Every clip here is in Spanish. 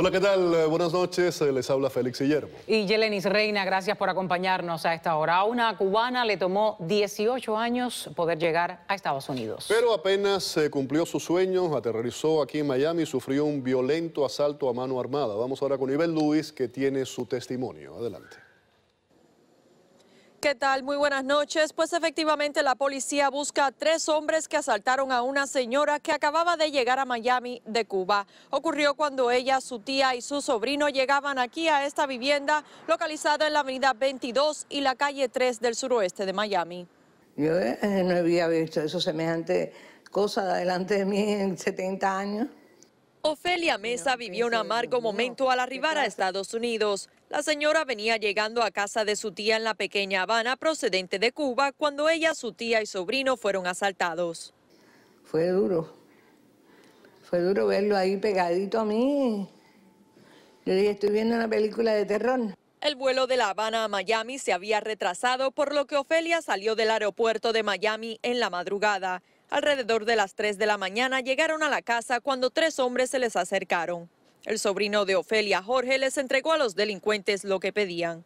Hola, ¿qué tal? Eh, buenas noches, eh, les habla Félix Guillermo. Y Yelenis Reina, gracias por acompañarnos a esta hora. A una cubana le tomó 18 años poder llegar a Estados Unidos. Pero apenas se cumplió su sueño, aterrorizó aquí en Miami y sufrió un violento asalto a mano armada. Vamos ahora con Ibel Luis, que tiene su testimonio. Adelante. ¿Qué tal? Muy buenas noches. Pues efectivamente la policía busca a tres hombres que asaltaron a una señora que acababa de llegar a Miami de Cuba. Ocurrió cuando ella, su tía y su sobrino llegaban aquí a esta vivienda localizada en la avenida 22 y la calle 3 del suroeste de Miami. Yo eh, no había visto eso semejante cosa delante de mí en 70 años. Ofelia Mesa vivió un amargo momento al arribar a Estados Unidos. La señora venía llegando a casa de su tía en la pequeña Habana, procedente de Cuba, cuando ella, su tía y sobrino fueron asaltados. Fue duro. Fue duro verlo ahí pegadito a mí. Yo dije, estoy viendo una película de terror. El vuelo de La Habana a Miami se había retrasado, por lo que Ofelia salió del aeropuerto de Miami en la madrugada. Alrededor de las 3 de la mañana llegaron a la casa cuando tres hombres se les acercaron. El sobrino de Ofelia, Jorge, les entregó a los delincuentes lo que pedían.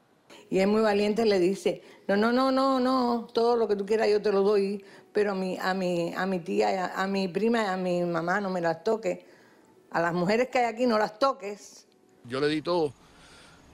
Y es muy valiente, le dice, no, no, no, no, no, todo lo que tú quieras yo te lo doy, pero a mi, a mi, a mi tía, a, a mi prima y a mi mamá no me las toques. A las mujeres que hay aquí no las toques. Yo le di todo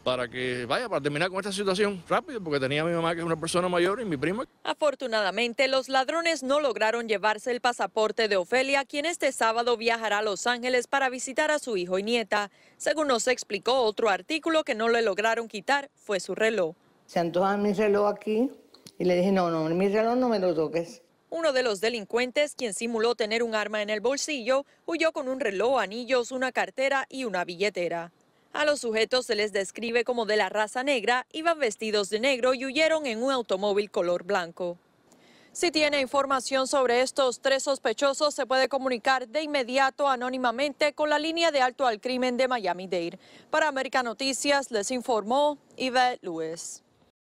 para que vaya, para terminar con esta situación rápido, porque tenía a mi mamá que es una persona mayor y mi prima. Afortunadamente, los ladrones no lograron llevarse el pasaporte de Ofelia, quien este sábado viajará a Los Ángeles para visitar a su hijo y nieta. Según nos explicó, otro artículo que no le lograron quitar fue su reloj. Se antojan mi reloj aquí y le dije, no, no, mi reloj no me lo toques. Uno de los delincuentes, quien simuló tener un arma en el bolsillo, huyó con un reloj, anillos, una cartera y una billetera. A los sujetos se les describe como de la raza negra, iban vestidos de negro y huyeron en un automóvil color blanco. Si tiene información sobre estos tres sospechosos, se puede comunicar de inmediato anónimamente con la línea de alto al crimen de Miami-Dade. Para América Noticias, les informó Yvette Luis.